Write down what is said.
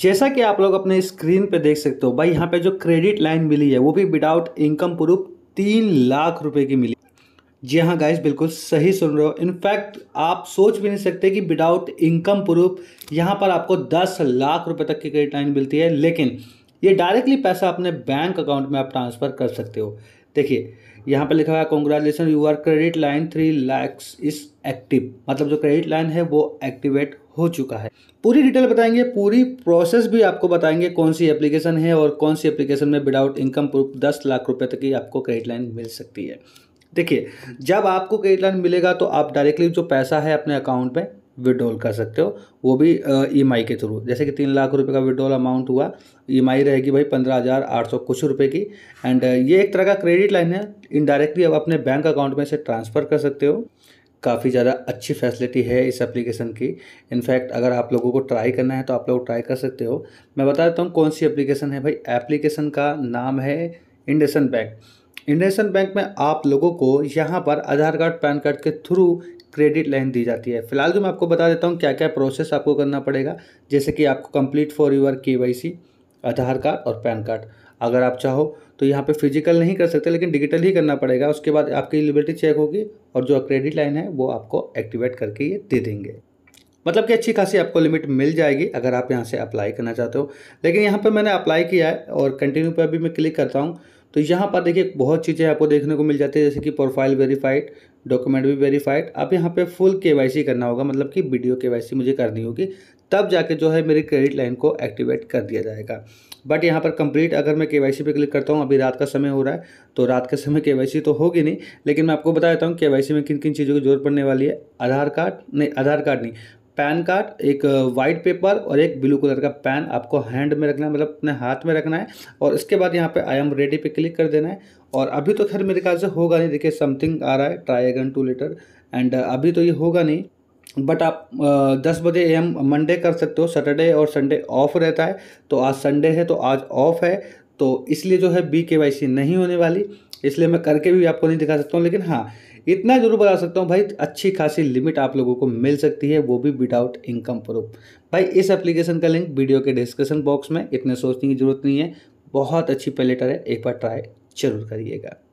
जैसा कि आप लोग अपने स्क्रीन पे देख सकते हो भाई यहाँ पे जो क्रेडिट लाइन मिली है वो भी विदाउट इनकम प्रूफ तीन लाख रुपए की मिली जी हाँ गाइस बिल्कुल सही सुन रहे हो इनफैक्ट आप सोच भी नहीं सकते कि विदाउट इनकम प्रूफ यहाँ पर आपको दस लाख रुपए तक की क्रेडिट लाइन मिलती है लेकिन ये डायरेक्टली पैसा अपने बैंक अकाउंट में आप ट्रांसफ़र कर सकते हो देखिए यहाँ पर लिखा हुआ है congratulation you are credit line three lakhs is active मतलब जो क्रेडिट लाइन है वो एक्टिवेट हो चुका है पूरी डिटेल बताएंगे पूरी प्रोसेस भी आपको बताएंगे कौन सी एप्लीकेशन है और कौन सी एप्लीकेशन में विदाउट इनकम प्रूफ दस लाख रुपए तक की आपको क्रेडिट लाइन मिल सकती है देखिए जब आपको क्रेडिट लाइन मिलेगा तो आप डायरेक्टली जो पैसा है अपने अकाउंट में विड्रॉल कर सकते हो वो भी ई e के थ्रू जैसे कि तीन लाख रुपए का विड्रॉल अमाउंट हुआ ई e रहेगी भाई पंद्रह हज़ार आठ सौ कुछ रुपए की एंड ये एक तरह का क्रेडिट लाइन है इनडायरेक्टली आप अपने बैंक अकाउंट में से ट्रांसफ़र कर सकते हो काफ़ी ज़्यादा अच्छी फैसिलिटी है इस एप्लीकेशन की इनफैक्ट अगर आप लोगों को ट्राई करना है तो आप लोग ट्राई कर सकते हो मैं बता देता हूँ कौन सी एप्लीकेशन है भाई एप्लीकेशन का नाम है इंडसन बैंक इंडसन बैंक में आप लोगों को यहाँ पर आधार कार्ड पैन कार्ड के थ्रू क्रेडिट लाइन दी जाती है फिलहाल जो मैं आपको बता देता हूँ क्या क्या प्रोसेस आपको करना पड़ेगा जैसे कि आपको कंप्लीट फॉर यूर के आधार कार्ड और पैन कार्ड अगर आप चाहो तो यहाँ पे फिजिकल नहीं कर सकते लेकिन डिजिटल ही करना पड़ेगा उसके बाद आपकी एलिबिलिटी चेक होगी और जो क्रेडिट लाइन है वो आपको एक्टिवेट करके ये दे देंगे मतलब कि अच्छी खासी आपको लिमिट मिल जाएगी अगर आप यहाँ से अप्लाई करना चाहते हो लेकिन यहाँ पर मैंने अप्लाई किया है और कंटिन्यू पर अभी मैं क्लिक करता हूँ तो यहाँ पर देखिए बहुत चीज़ें आपको देखने को मिल जाती है जैसे कि प्रोफाइल वेरीफाइड डॉक्यूमेंट भी वेरीफाइड आप यहाँ पे फुल केवाईसी करना होगा मतलब कि वीडियो केवाईसी मुझे करनी होगी तब जाके जो है मेरी क्रेडिट लाइन को एक्टिवेट कर दिया जाएगा बट यहाँ पर कंप्लीट अगर मैं के पे क्लिक करता हूँ अभी रात का समय हो रहा है तो रात के समय के तो होगी नहीं लेकिन मैं आपको बता देता हूँ के में किन किन चीज़ों की जरूरत पड़ने वाली है आधार कार्ड नहीं आधार कार्ड नहीं पैन कार्ड एक वाइट पेपर और एक ब्लू कलर का पैन आपको हैंड में रखना है मतलब अपने हाथ में रखना है और इसके बाद यहाँ पे आई एम रेडी पे क्लिक कर देना है और अभी तो खैर मेरे ख्याल से होगा नहीं देखिए समथिंग आ रहा है ट्राई अगन टू लेटर एंड अभी तो ये होगा नहीं बट आप दस बजे एम मंडे कर सकते हो सैटरडे और संडे ऑफ रहता है तो आज संडे है तो आज ऑफ है तो इसलिए जो है बी के वाई सी नहीं होने वाली इसलिए मैं करके भी आपको नहीं दिखा सकता हूँ लेकिन हाँ इतना जरूर बता सकता हूँ भाई अच्छी खासी लिमिट आप लोगों को मिल सकती है वो भी विदाउट इनकम प्रूफ भाई इस एप्लीकेशन का लिंक वीडियो के डिस्क्रिप्शन बॉक्स में इतने सोचने की जरूरत नहीं है बहुत अच्छी पैलेटर है एक बार ट्राई जरूर करिएगा